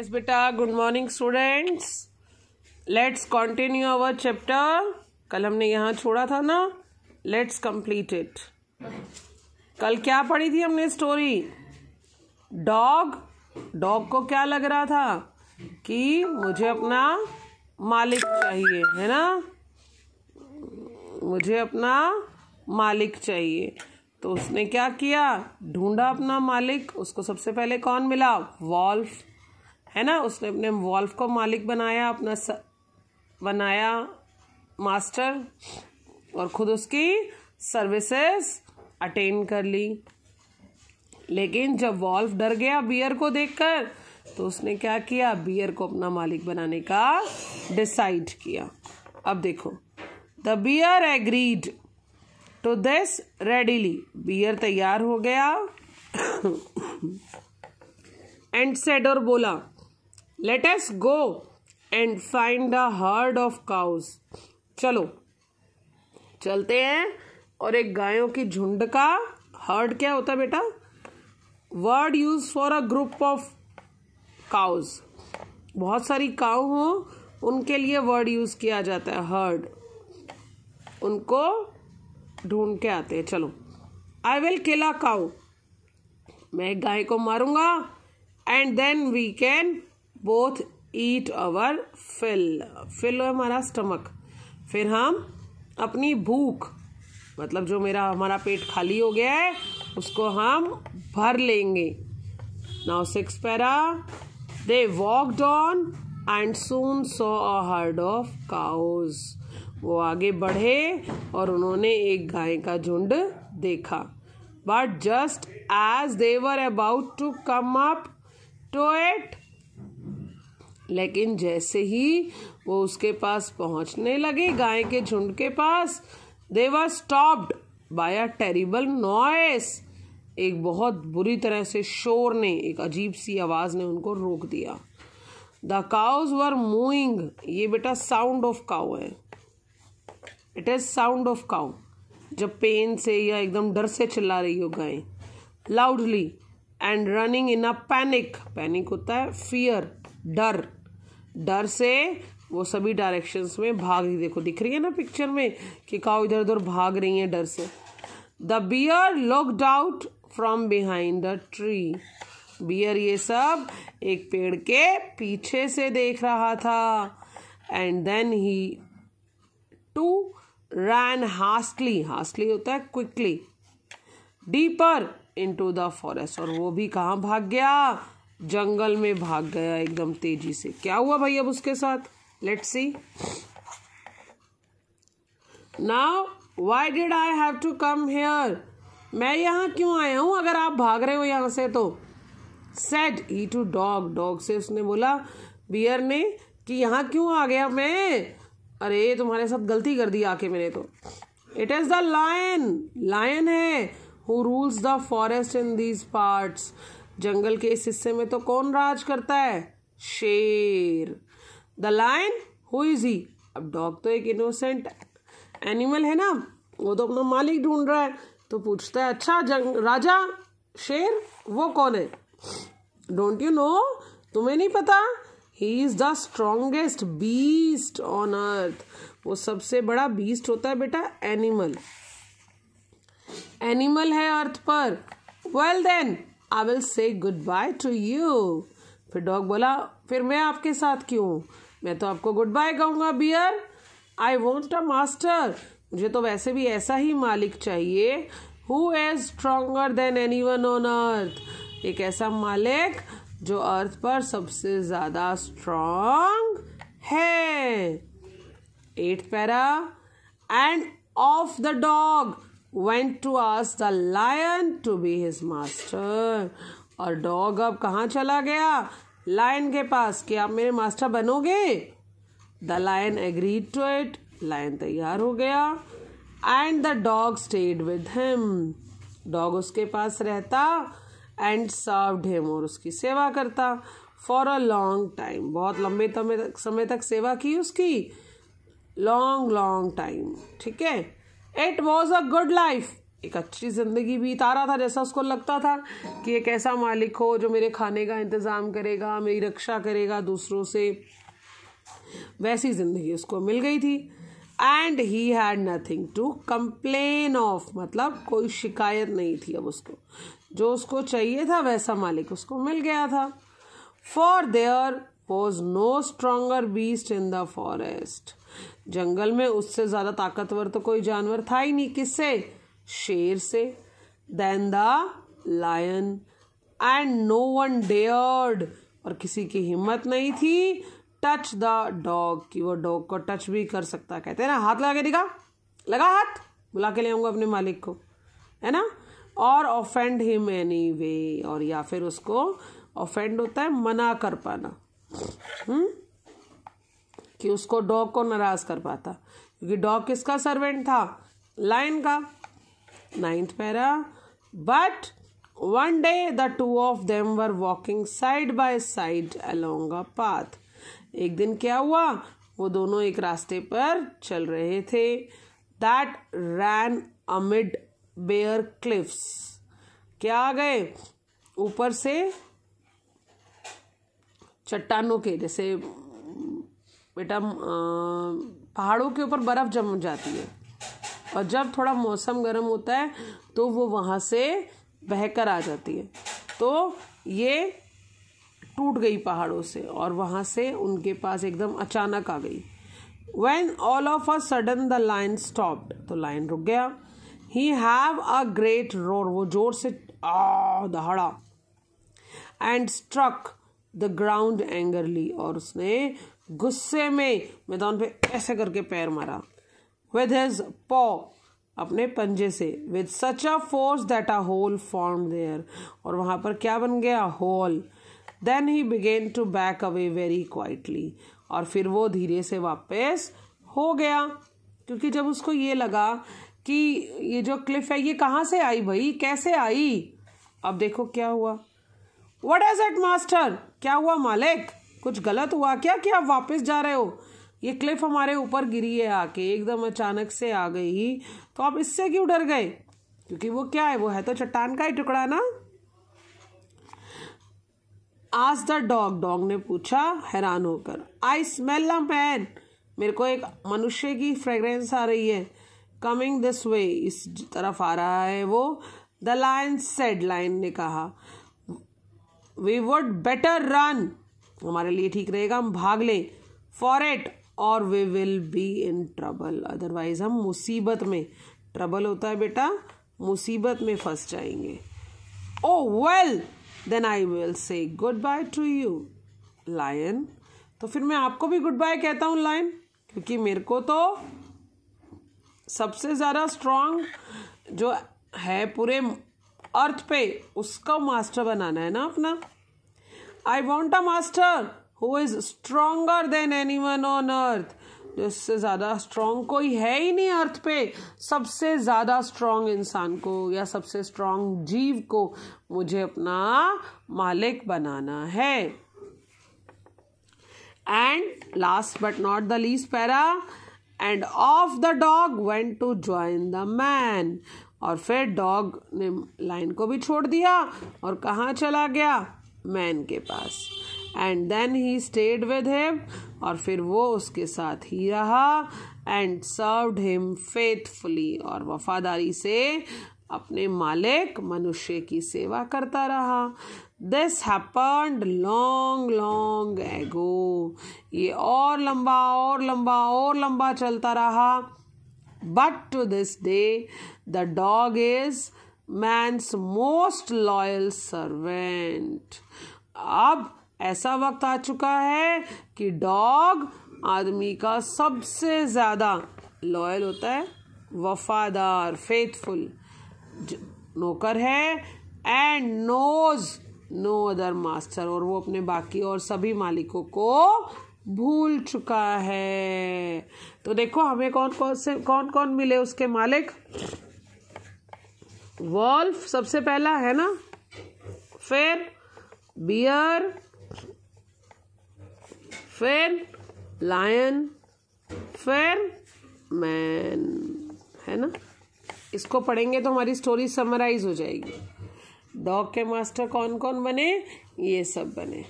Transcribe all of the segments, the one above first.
yes beta good morning students let's continue our chapter कल हमने यहाँ छोड़ा था ना लेट्स कंप्लीट इट कल क्या पढ़ी थी हमने स्टोरी डॉग डॉग को क्या लग रहा था कि मुझे अपना मालिक चाहिए है ना मुझे अपना मालिक चाहिए तो उसने क्या किया ढूंढा अपना मालिक उसको सबसे पहले कौन मिला वॉल्फ है ना उसने अपने वॉल्फ को मालिक बनाया अपना स, बनाया मास्टर और खुद उसकी सर्विसेज अटेंड कर ली लेकिन जब वॉल्फ डर गया बियर को देखकर तो उसने क्या किया बियर को अपना मालिक बनाने का डिसाइड किया अब देखो the bear agreed to this readily bear तैयार हो गया एंड सेड और बोला let's go and find the herd of cows चलो चलते हैं और एक गायों की झुंड का हर्ड क्या होता है बेटा word use for a group of cows बहुत सारी काउ हो उनके लिए वर्ड यूज किया जाता है हर्ड उनको ढूंढ के आते हैं चलो I will kill a cow मैं गाय को मारूंगा and then we can both eat our fill fill हमारा स्टमक फिर हम अपनी भूख मतलब जो मेरा हमारा पेट खाली हो गया है उसको हम भर लेंगे now six pair they walked on and soon saw a herd of cows वो आगे बढ़े और उन्होंने एक गाय का झुंड देखा but just as they were about to come up to it लेकिन जैसे ही वो उसके पास पहुंचने लगे गाय के झुंड के पास they were stopped by a terrible noise एक बहुत बुरी तरह से शोर ने एक अजीब सी आवाज़ ने उनको रोक दिया द काउज वर मूइंग ये बेटा साउंड ऑफ काउ है it is sound of cow जब पेन से या एकदम डर से चिल्ला रही हो गाय loudly and running in a panic panic होता है फियर डर डर से वो सभी डायरेक्शंस में भाग रही देखो दिख रही है ना पिक्चर में कि काउ इधर उधर भाग रही है डर से the bear looked out from behind the tree bear ये सब एक पेड़ के पीछे से देख रहा था and then he too ran hastily hastily होता है quickly deeper into the forest और वो भी कहाँ भाग गया जंगल में भाग गया एकदम तेजी से क्या हुआ भाई अब उसके साथ let see now why did I have to come here मैं यहाँ क्यों आया हूँ अगर आप भाग रहे हो यहाँ से तो said he to dog dog से उसने बोला बियर ने कि यहाँ क्यों आ गया मैं अरे तुम्हारे साथ गलती कर दी आके मैंने तो it is the lion lion है who rules the forest in these parts जंगल के इस हिस्से में तो कौन राज करता है शेर the lion who is he अब डॉग तो एक इनोसेंट एनिमल है ना वो तो अपना मालिक ढूंढ रहा है तो पूछता है अच्छा जंग राजा शेर वो कौन है डोंट यू नो तुम्हें नहीं पता he is the strongest beast on earth वो सबसे बड़ा बीस्ट होता है बेटा एनिमल एनिमल है अर्थ पर well well then I will say good bye to you फिर डॉग बोला फिर मैं आपके साथ क्यों मैं तो आपको गुड बाय कहूँगा bear I want a master मुझे तो वैसे भी ऐसा ही मालिक चाहिए who is stronger than anyone on earth एक ऐसा मालिक जो अर्थ पर सबसे ज़्यादा स्ट्रोंग है eight para and off the dog went to ask the lion to be his master और डॉग अब कहाँ चला गया लायन के पास कि आप मेरे मास्टर बनोगे the lion agreed to it lion तैयार हो गया and the dog stayed with him dog उसके पास रहता एंड सर्वड हिम और उसकी सेवा करता फॉर अ लॉन्ग टाइम बहुत लंबे समय तक सेवा की उसकी लॉन्ग लॉन्ग टाइम ठीक है it was a good life एक अच्छी ज़िंदगी बीता रहा था जैसा उसको लगता था कि एक ऐसा मालिक हो जो मेरे खाने का इंतज़ाम करेगा मेरी रक्षा करेगा दूसरों से वैसी ज़िंदगी उसको मिल गई थी and he had nothing to complain of मतलब कोई शिकायत नहीं थी अब उसको जो उसको चाहिए था वैसा मालिक उसको मिल गया था for there was no stronger beast in the forest जंगल में उससे ज़्यादा ताकतवर तो कोई जानवर था ही नहीं किससे शेर से than the lion and no one dared और किसी की हिम्मत नहीं थी टच द डॉग कि वो डॉग को टच भी कर सकता कहते हैं ना हाथ लगा के दिखा लगा हाथ बुला के ले आऊंगा अपने मालिक को है ना और ऑफेंड हिम एनी वे और या फिर उसको ऑफेंड होता है मना कर पाना हम्म कि उसको डॉग को नाराज कर पाता क्योंकि डॉग किसका सर्वेंट था लाइन का ninth para but one day the two of them were walking side by side along a path एक दिन क्या हुआ वो दोनों एक रास्ते पर चल रहे थे that ran amid bare cliffs क्या आ गए ऊपर से चट्टानों के जैसे बेटा पहाड़ों के ऊपर बर्फ़ जम जाती है और जब थोड़ा मौसम गर्म होता है तो वो वहाँ से बहकर आ जाती है तो ये टूट गई पहाड़ों से और वहाँ से उनके पास एकदम अचानक आ गई when all of a sudden the lion stopped तो लाइन रुक गया he have a great roar वो जोर से दहाड़ा and struck the ground angrily और उसने गुस्से में मैदान पे ऐसे करके पैर मारा विद हिज पॉ अपने पंजे से with such a force that a hole form there और वहां पर क्या बन गया hole then he began to back away very quietly और फिर वो धीरे से वापस हो गया क्योंकि जब उसको ये लगा कि ये जो क्लिफ है ये कहाँ से आई भाई कैसे आई अब देखो क्या हुआ वट इज इट मास्टर क्या हुआ मालिक कुछ गलत हुआ क्या कि आप वापस जा रहे हो ये क्लिफ हमारे ऊपर गिरी है आके एकदम अचानक से आ गई तो आप इससे क्यों डर गए क्योंकि वो क्या है वो है तो चट्टान का ही टुकड़ा ना आज द डॉग डॉग ने पूछा हैरान होकर आई स्मेल अ मैन मेरे को एक मनुष्य की फ्रेग्रेंस आ रही है कमिंग दिस वे इस तरफ आ रहा है वो द लाइन सेड लाइन ने कहा वी वुड बेटर रन हमारे लिए ठीक रहेगा हम भाग लें फॉर इट और we will be in trouble otherwise हम मुसीबत में ट्रबल होता है बेटा मुसीबत में फंस जाएंगे oh well then I will say good bye to you lion तो फिर मैं आपको भी गुड बाय कहता हूँ लायन क्योंकि मेरे को तो सबसे ज़्यादा स्ट्रांग जो है पूरे अर्थ पे उसका मास्टर बनाना है ना अपना I want a master who is stronger than anyone on earth जो इससे ज़्यादा स्ट्रांग कोई है ही नहीं अर्थ पे सबसे ज़्यादा स्ट्रांग इंसान को या सबसे स्ट्रांग जीव को मुझे अपना मालिक बनाना है and last but not the least para and off the dog went to join the man और फिर डॉग ने लाइन को भी छोड़ दिया और कहाँ चला गया मैन के पास and then he stayed with him और फिर वो उसके साथ ही रहा एंड सर्वड हिम फेथफुली और वफादारी से अपने मालिक मनुष्य की सेवा करता रहा this happened long long ago ये और लंबा और लंबा और लंबा चलता रहा but to this day the dog is man's most loyal servant अब ऐसा वक्त आ चुका है कि डॉग आदमी का सबसे ज़्यादा लॉयल होता है वफादार फेथफुल नौकर है and knows no other master और वो अपने बाकी और सभी मालिकों को भूल चुका है तो देखो हमें कौन कौन से कौन कौन मिले उसके मालिक वॉल्फ सबसे पहला है ना फिर बियर फिर लायन फिर मैन है ना इसको पढ़ेंगे तो हमारी स्टोरी समराइज हो जाएगी डॉग के मास्टर कौन कौन बने ये सब बने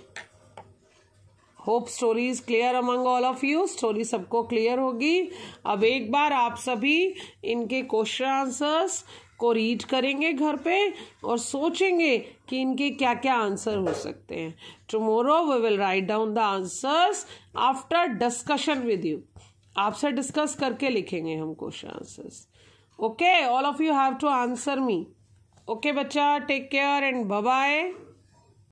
hope stories clear among all of you story सबको क्लियर होगी अब एक बार आप सभी इनके क्वेश्चन आंसर्स को रीड करेंगे घर पे और सोचेंगे कि इनके क्या क्या आंसर हो सकते हैं tomorrow we will write down the answers after discussion with you आपसे डिस्कस करके लिखेंगे हम question answers okay all of you have to answer me okay बच्चा टेक केयर एंड बाय